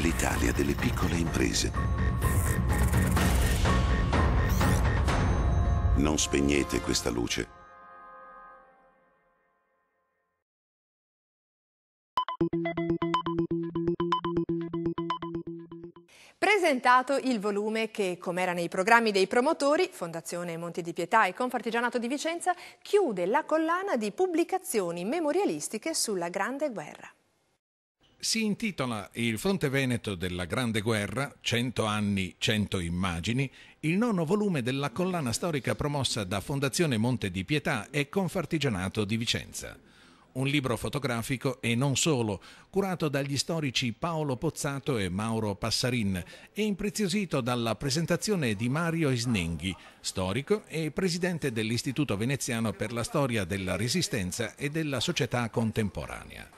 l'Italia delle piccole imprese. Non spegnete questa luce. presentato il volume che, come era nei programmi dei promotori, Fondazione Monti di Pietà e Confartigianato di Vicenza, chiude la collana di pubblicazioni memorialistiche sulla Grande Guerra si intitola Il fronte veneto della Grande Guerra, 100 anni, 100 immagini, il nono volume della collana storica promossa da Fondazione Monte di Pietà e Confartigianato di Vicenza. Un libro fotografico e non solo, curato dagli storici Paolo Pozzato e Mauro Passarin e impreziosito dalla presentazione di Mario Isninghi, storico e presidente dell'Istituto Veneziano per la Storia della Resistenza e della Società Contemporanea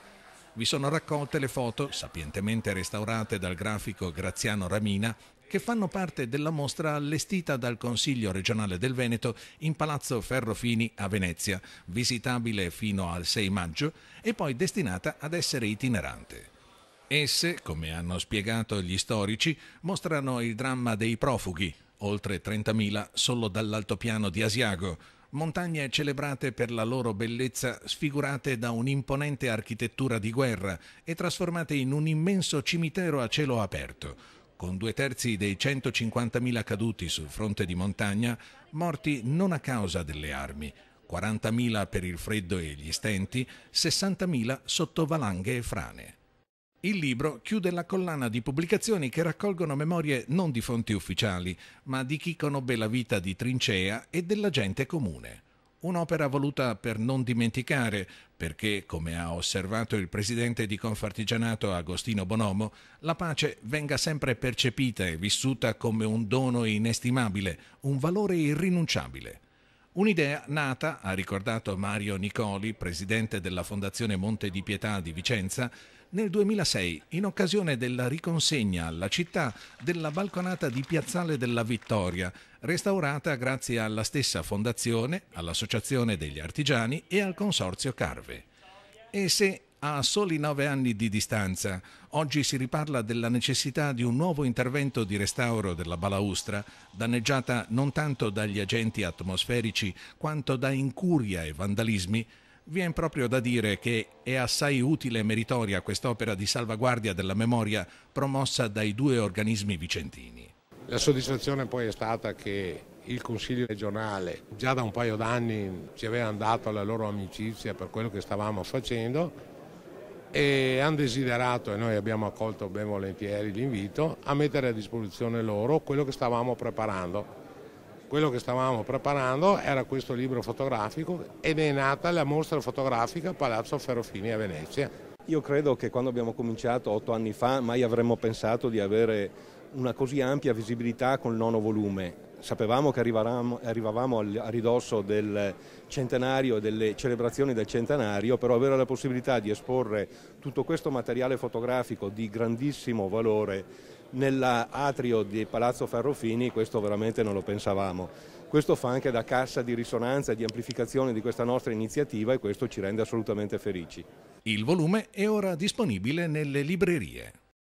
vi sono raccolte le foto, sapientemente restaurate dal grafico Graziano Ramina, che fanno parte della mostra allestita dal Consiglio regionale del Veneto in Palazzo Ferrofini a Venezia, visitabile fino al 6 maggio e poi destinata ad essere itinerante. Esse, come hanno spiegato gli storici, mostrano il dramma dei profughi, oltre 30.000 solo dall'altopiano di Asiago, montagne celebrate per la loro bellezza sfigurate da un'imponente architettura di guerra e trasformate in un immenso cimitero a cielo aperto con due terzi dei 150.000 caduti sul fronte di montagna, morti non a causa delle armi, 40.000 per il freddo e gli stenti, 60.000 sotto valanghe e frane. Il libro chiude la collana di pubblicazioni che raccolgono memorie non di fonti ufficiali, ma di chi conobbe la vita di Trincea e della gente comune. Un'opera voluta per non dimenticare, perché, come ha osservato il presidente di Confartigianato Agostino Bonomo, la pace venga sempre percepita e vissuta come un dono inestimabile, un valore irrinunciabile. Un'idea nata, ha ricordato Mario Nicoli, presidente della Fondazione Monte di Pietà di Vicenza, nel 2006 in occasione della riconsegna alla città della balconata di Piazzale della Vittoria, restaurata grazie alla stessa fondazione, all'Associazione degli Artigiani e al Consorzio Carve. E se a soli nove anni di distanza, oggi si riparla della necessità di un nuovo intervento di restauro della balaustra, danneggiata non tanto dagli agenti atmosferici quanto da incuria e vandalismi, Vien proprio da dire che è assai utile e meritoria quest'opera di salvaguardia della memoria promossa dai due organismi vicentini. La soddisfazione poi è stata che il Consiglio regionale già da un paio d'anni ci aveva dato la loro amicizia per quello che stavamo facendo e hanno desiderato, e noi abbiamo accolto ben volentieri l'invito, a mettere a disposizione loro quello che stavamo preparando. Quello che stavamo preparando era questo libro fotografico ed è nata la mostra fotografica Palazzo Ferrofini a Venezia. Io credo che quando abbiamo cominciato otto anni fa mai avremmo pensato di avere una così ampia visibilità col nono volume sapevamo che arrivavamo a ridosso del centenario, e delle celebrazioni del centenario, però avere la possibilità di esporre tutto questo materiale fotografico di grandissimo valore nell'atrio di Palazzo Ferrofini, questo veramente non lo pensavamo. Questo fa anche da cassa di risonanza e di amplificazione di questa nostra iniziativa e questo ci rende assolutamente felici. Il volume è ora disponibile nelle librerie.